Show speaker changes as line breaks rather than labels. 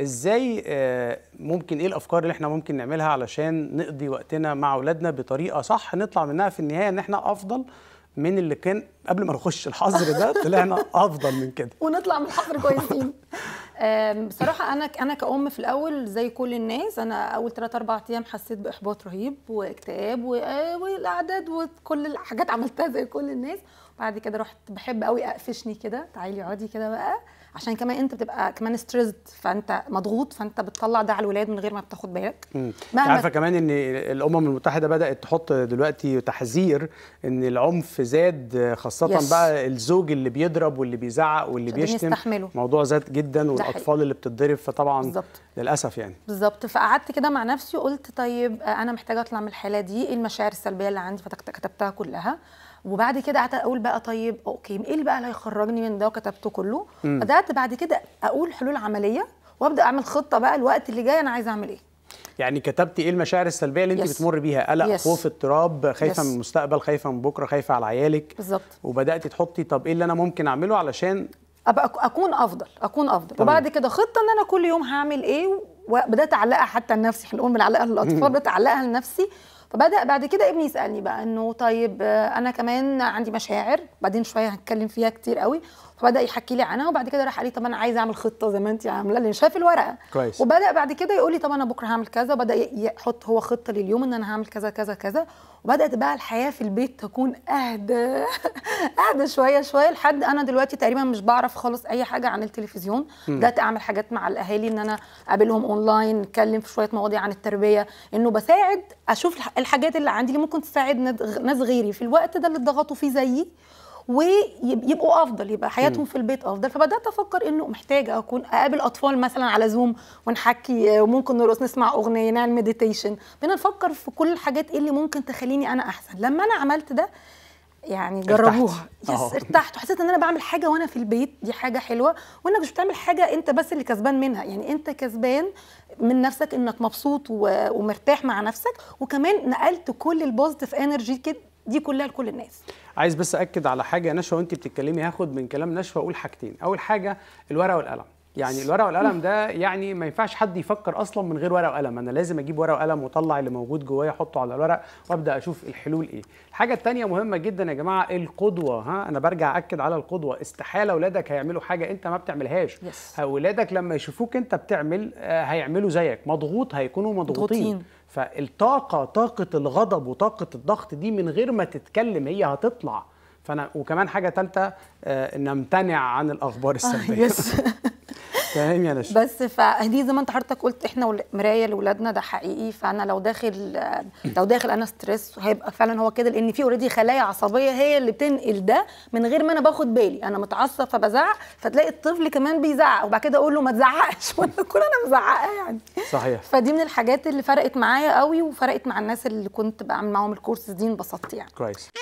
ازاي آه، ممكن ايه الافكار اللي احنا ممكن نعملها علشان نقضي وقتنا مع اولادنا بطريقه صح نطلع منها في النهايه ان احنا افضل من اللي كان قبل ما نخش الحظر ده طلعنا افضل من كده
ونطلع من الحظر كويسين بصراحه انا انا كأم في الاول زي كل الناس انا اول 3 4 ايام حسيت باحباط رهيب واكتئاب آه، والاعداد وكل الحاجات عملتها زي كل الناس بعد كده رحت بحب قوي اقفشني كده تعالي اقعدي كده بقى عشان كمان انت بتبقى كمان ستريسد فانت مضغوط فانت بتطلع ده على الولاد من غير ما بتاخد بالك
عارفه كمان ان الامم المتحده بدات تحط دلوقتي تحذير ان العنف زاد خاصه يس. بقى الزوج اللي بيضرب واللي بيزعق واللي بيشتم يستحمله. موضوع زاد جدا والاطفال اللي بتتضرب فطبعا بالزبط. للاسف يعني
بالظبط فقعدت كده مع نفسي وقلت طيب انا محتاجه اطلع من الحاله دي ايه المشاعر السلبيه اللي عندي فكتبتها كلها وبعد كده قعدت اقول بقى طيب اوكي ايه اللي بقى اللي هيخرجني من ده وكتبته كله بدات بعد كده اقول حلول عمليه وابدا اعمل خطه بقى الوقت اللي جاي انا عايزه اعمل ايه
يعني كتبتي ايه المشاعر السلبيه اللي انت بتمر بيها قلق يس. خوف اضطراب خايفه يس. من المستقبل خايفه من بكره خايفه على عيالك بالظبط وبداتي تحطي طب ايه اللي انا ممكن اعمله علشان ابقى
اكون افضل اكون افضل طبعا. وبعد كده خطه ان انا كل يوم هعمل ايه وبدات اعلقها حتى لنفسي احنا بنقول بنعلقها للاطفال بدات اعلقها لنفسي فبدا بعد كده ابني يسالني بقى انه طيب آه، انا كمان عندي مشاعر بعدين شويه هنتكلم فيها كتير قوي فبدا يحكي لي عنها وبعد كده راح قال لي طب انا عايز اعمل خطه زي ما انت عامله لان شايف الورقه كويس وبدا بعد كده يقول لي طب انا بكره هعمل كذا وبدا يحط هو خطه لليوم ان انا هعمل كذا كذا كذا وبدات بقى الحياه في البيت تكون اهدى اهدى شويه شويه لحد انا دلوقتي تقريبا مش بعرف خالص اي حاجه عن التلفزيون بدات اعمل حاجات مع الاهالي ان انا اقابلهم اونلاين اتكلم في شويه مواضيع عن التربيه انه بساعد اشوف الحاجات اللي عندي اللي ممكن تساعد ناس غيري في الوقت ده اللي ضغطوا فيه زيي ويبقوا افضل يبقى حياتهم في البيت افضل فبدات افكر انه محتاجه اكون اقابل اطفال مثلا على زوم ونحكي وممكن نرقص نسمع اغنيه نعمل مديتيشن بقينا نفكر في كل الحاجات إيه اللي ممكن تخليني انا احسن لما انا عملت ده يعني جربوها ارتحت, آه. ارتحت وحسيت ان انا بعمل حاجه وانا في البيت دي حاجه حلوه وانك مش بتعمل حاجه انت بس اللي كسبان منها يعني انت كسبان من نفسك انك مبسوط ومرتاح مع نفسك وكمان نقلت كل البوزيتيف انرجي كده دي كلها لكل الناس
عايز بس اكد على حاجه نشوى وانت بتتكلمي هاخد من كلام نشوى اقول حاجتين اول حاجه الورقه والقلم يعني الورقه والقلم ده يعني ما ينفعش حد يفكر اصلا من غير ورق وقلم انا لازم اجيب ورق وقلم واطلع اللي موجود جوايا احطه على الورق وابدا اشوف الحلول ايه الحاجه الثانيه مهمه جدا يا جماعه القدوه ها انا برجع اكد على القدوه استحاله اولادك هيعملوا حاجه انت ما بتعملهاش اولادك لما يشوفوك انت بتعمل آه، هيعملوا زيك مضغوط هيكونوا مضغوطين, مضغوطين. فالطاقه طاقه الغضب وطاقه الضغط دي من غير ما تتكلم هي هتطلع فانا وكمان حاجه ثالثه آه، نمتنع عن الاخبار آه، السلبيه فاهم يا نشا
بس فدي زي ما انت حضرتك قلت احنا مرايه لاولادنا ده حقيقي فانا لو داخل لو داخل انا ستريس هيبقى فعلا هو كده لان في اوريدي خلايا عصبيه هي اللي بتنقل ده من غير ما انا باخد بالي انا متعصب فبزعق فتلاقي الطفل كمان بيزعق وبعد كده اقول له ما تزعقش وانا كل انا مزعقه يعني صحيح فدي من الحاجات اللي فرقت معايا قوي وفرقت مع الناس اللي كنت بعمل معاهم الكورسز دي انبسطت يعني
كويس